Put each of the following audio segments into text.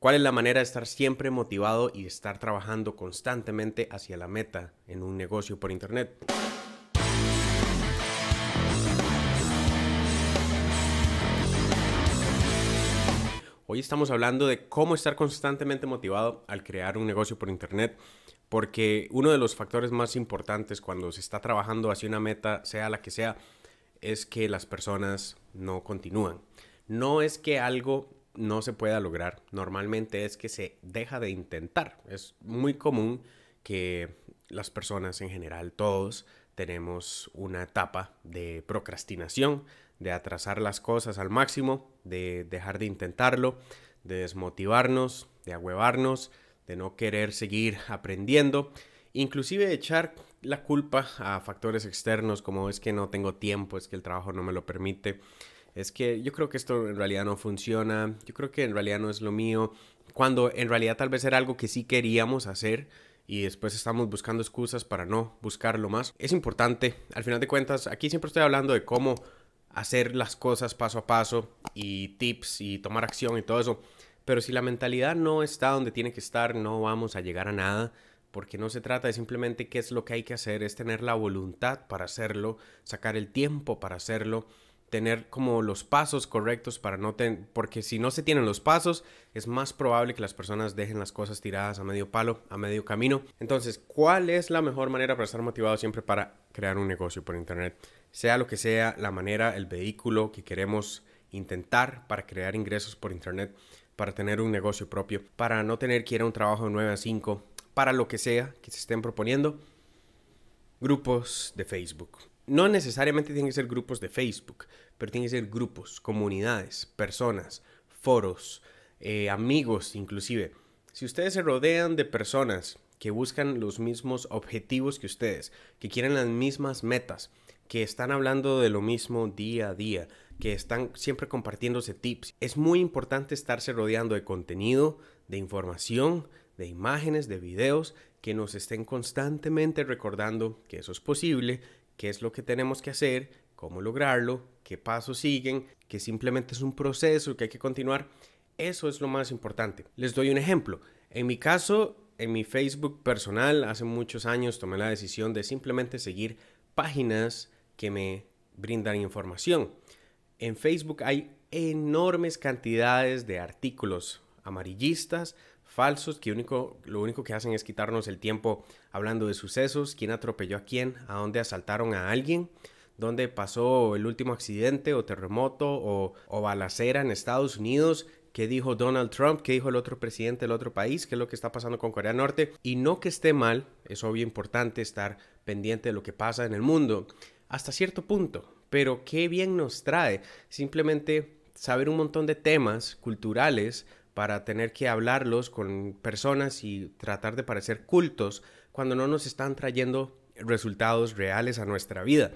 ¿Cuál es la manera de estar siempre motivado y estar trabajando constantemente hacia la meta en un negocio por Internet? Hoy estamos hablando de cómo estar constantemente motivado al crear un negocio por Internet, porque uno de los factores más importantes cuando se está trabajando hacia una meta, sea la que sea, es que las personas no continúan. No es que algo no se pueda lograr. Normalmente es que se deja de intentar. Es muy común que las personas en general, todos, tenemos una etapa de procrastinación, de atrasar las cosas al máximo, de dejar de intentarlo, de desmotivarnos, de ahuevarnos, de no querer seguir aprendiendo, inclusive echar la culpa a factores externos como es que no tengo tiempo, es que el trabajo no me lo permite es que yo creo que esto en realidad no funciona, yo creo que en realidad no es lo mío, cuando en realidad tal vez era algo que sí queríamos hacer y después estamos buscando excusas para no buscarlo más. Es importante, al final de cuentas, aquí siempre estoy hablando de cómo hacer las cosas paso a paso y tips y tomar acción y todo eso, pero si la mentalidad no está donde tiene que estar, no vamos a llegar a nada porque no se trata de simplemente qué es lo que hay que hacer, es tener la voluntad para hacerlo, sacar el tiempo para hacerlo tener como los pasos correctos para no tener, porque si no se tienen los pasos, es más probable que las personas dejen las cosas tiradas a medio palo, a medio camino. Entonces, ¿cuál es la mejor manera para estar motivado siempre para crear un negocio por Internet? Sea lo que sea, la manera, el vehículo que queremos intentar para crear ingresos por Internet, para tener un negocio propio, para no tener que ir a un trabajo de 9 a 5, para lo que sea que se estén proponiendo, grupos de Facebook no necesariamente tienen que ser grupos de Facebook, pero tienen que ser grupos, comunidades, personas, foros, eh, amigos inclusive. Si ustedes se rodean de personas que buscan los mismos objetivos que ustedes, que quieren las mismas metas, que están hablando de lo mismo día a día, que están siempre compartiéndose tips. Es muy importante estarse rodeando de contenido, de información, de imágenes, de videos que nos estén constantemente recordando que eso es posible qué es lo que tenemos que hacer, cómo lograrlo, qué pasos siguen, que simplemente es un proceso que hay que continuar. Eso es lo más importante. Les doy un ejemplo. En mi caso, en mi Facebook personal, hace muchos años tomé la decisión de simplemente seguir páginas que me brindan información. En Facebook hay enormes cantidades de artículos amarillistas falsos que único, lo único que hacen es quitarnos el tiempo hablando de sucesos, quién atropelló a quién, a dónde asaltaron a alguien, dónde pasó el último accidente o terremoto o, o balacera en Estados Unidos, qué dijo Donald Trump, qué dijo el otro presidente del otro país, qué es lo que está pasando con Corea Norte. Y no que esté mal, es obvio importante estar pendiente de lo que pasa en el mundo hasta cierto punto, pero qué bien nos trae simplemente saber un montón de temas culturales para tener que hablarlos con personas y tratar de parecer cultos cuando no nos están trayendo resultados reales a nuestra vida.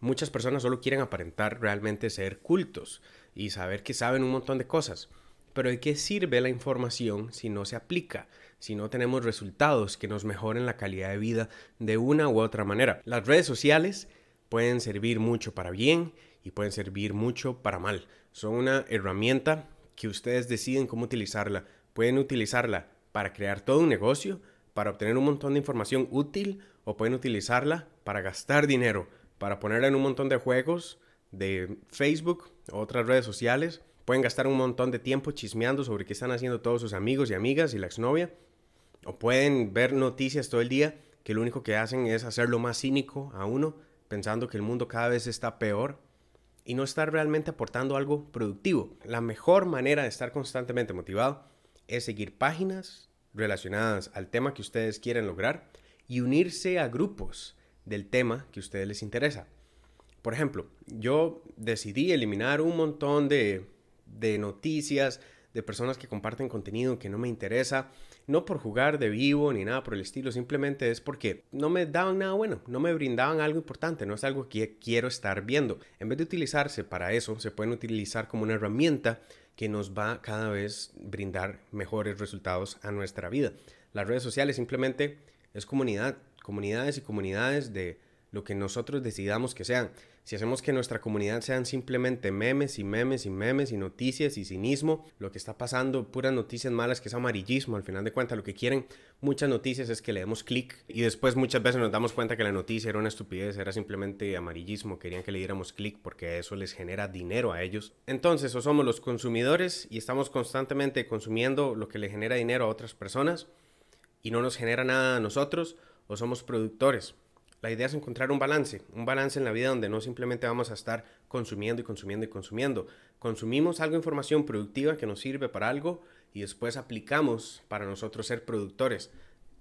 Muchas personas solo quieren aparentar realmente ser cultos y saber que saben un montón de cosas. Pero ¿de qué sirve la información si no se aplica? Si no tenemos resultados que nos mejoren la calidad de vida de una u otra manera. Las redes sociales pueden servir mucho para bien y pueden servir mucho para mal. Son una herramienta que ustedes deciden cómo utilizarla. Pueden utilizarla para crear todo un negocio, para obtener un montón de información útil o pueden utilizarla para gastar dinero, para ponerla en un montón de juegos de Facebook otras redes sociales. Pueden gastar un montón de tiempo chismeando sobre qué están haciendo todos sus amigos y amigas y la exnovia. O pueden ver noticias todo el día que lo único que hacen es hacerlo más cínico a uno, pensando que el mundo cada vez está peor y no estar realmente aportando algo productivo. La mejor manera de estar constantemente motivado es seguir páginas relacionadas al tema que ustedes quieren lograr y unirse a grupos del tema que a ustedes les interesa. Por ejemplo, yo decidí eliminar un montón de, de noticias de personas que comparten contenido que no me interesa, no por jugar de vivo ni nada por el estilo, simplemente es porque no me daban nada bueno, no me brindaban algo importante, no es algo que quiero estar viendo. En vez de utilizarse para eso, se pueden utilizar como una herramienta que nos va cada vez brindar mejores resultados a nuestra vida. Las redes sociales simplemente es comunidad, comunidades y comunidades de lo que nosotros decidamos que sean. Si hacemos que nuestra comunidad sean simplemente memes y memes y memes y noticias y cinismo, lo que está pasando, puras noticias malas, que es amarillismo, al final de cuentas lo que quieren muchas noticias es que le demos clic y después muchas veces nos damos cuenta que la noticia era una estupidez, era simplemente amarillismo, querían que le diéramos clic porque eso les genera dinero a ellos. Entonces o somos los consumidores y estamos constantemente consumiendo lo que le genera dinero a otras personas y no nos genera nada a nosotros, o somos productores la idea es encontrar un balance, un balance en la vida donde no simplemente vamos a estar consumiendo y consumiendo y consumiendo. Consumimos algo de información productiva que nos sirve para algo y después aplicamos para nosotros ser productores.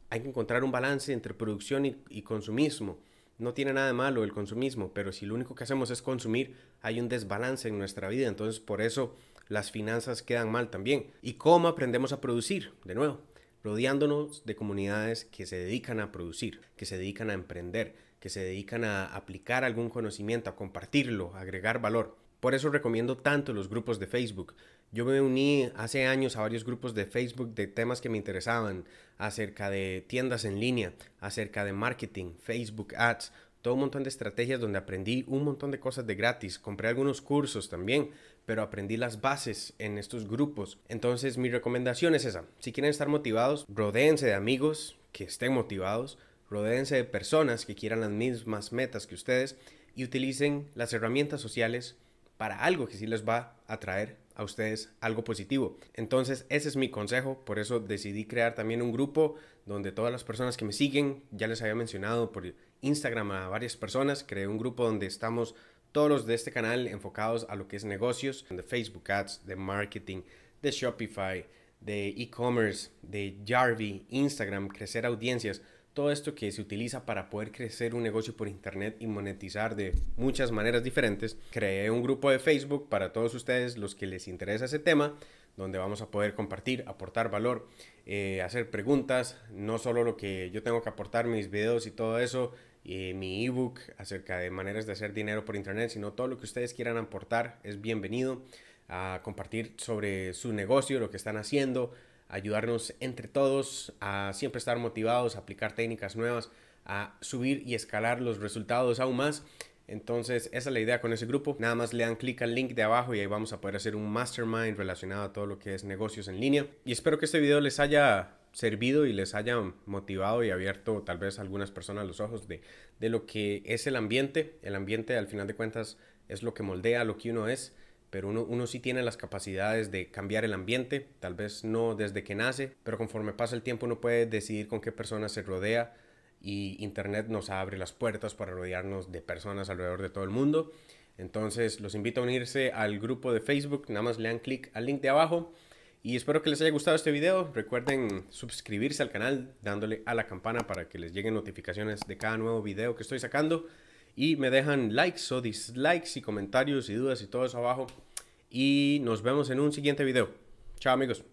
Hay que encontrar un balance entre producción y, consumismo. No tiene nada de malo el consumismo, pero si lo único que hacemos es consumir, hay un desbalance en nuestra vida. Entonces por eso las finanzas quedan mal también. ¿Y cómo aprendemos a producir? De nuevo, rodeándonos de comunidades que se dedican a producir, que se dedican a emprender, que se dedican a aplicar algún conocimiento, a compartirlo, a agregar valor. Por eso recomiendo tanto los grupos de Facebook. Yo me uní hace años a varios grupos de Facebook de temas que me interesaban, acerca de tiendas en línea, acerca de marketing, Facebook Ads, todo un montón de estrategias donde aprendí un montón de cosas de gratis, compré algunos cursos también, pero aprendí las bases en estos grupos. Entonces mi recomendación es esa, si quieren estar motivados, rodéense de amigos que estén motivados, rodéense de personas que quieran las mismas metas que ustedes y utilicen las herramientas sociales para algo que sí les va a traer a ustedes algo positivo. Entonces ese es mi consejo, por eso decidí crear también un grupo donde todas las personas que me siguen, ya les había mencionado por Instagram a varias personas, creé un grupo donde estamos todos los de este canal enfocados a lo que es negocios, de Facebook Ads, de marketing, de Shopify, de e-commerce, de Jarvi, Instagram, crecer audiencias, todo esto que se utiliza para poder crecer un negocio por internet y monetizar de muchas maneras diferentes. Creé un grupo de Facebook para todos ustedes los que les interesa ese tema, donde vamos a poder compartir, aportar valor, eh, hacer preguntas, no solo lo que yo tengo que aportar, mis videos y todo eso, eh, mi ebook acerca de maneras de hacer dinero por internet, sino todo lo que ustedes quieran aportar es bienvenido a compartir sobre su negocio, lo que están haciendo, ayudarnos entre todos a siempre estar motivados, a aplicar técnicas nuevas, a subir y escalar los resultados aún más. Entonces, esa es la idea con ese grupo. Nada más le dan clic al link de abajo y ahí vamos a poder hacer un mastermind relacionado a todo lo que es negocios en línea. Y espero que este video les haya servido y les haya motivado y abierto tal vez a algunas personas los ojos de, de lo que es el ambiente. El ambiente al final de cuentas es lo que moldea lo que uno es, pero uno, uno sí tiene las capacidades de cambiar el ambiente, tal vez no desde que nace, pero conforme pasa el tiempo uno puede decidir con qué personas se rodea y Internet nos abre las puertas para rodearnos de personas alrededor de todo el mundo. Entonces los invito a unirse al grupo de Facebook, nada más le dan clic al link de abajo y espero que les haya gustado este video. Recuerden suscribirse al canal dándole a la campana para que les lleguen notificaciones de cada nuevo video que estoy sacando. Y me dejan likes o dislikes y comentarios y dudas y todo eso abajo. Y nos vemos en un siguiente video. Chao amigos.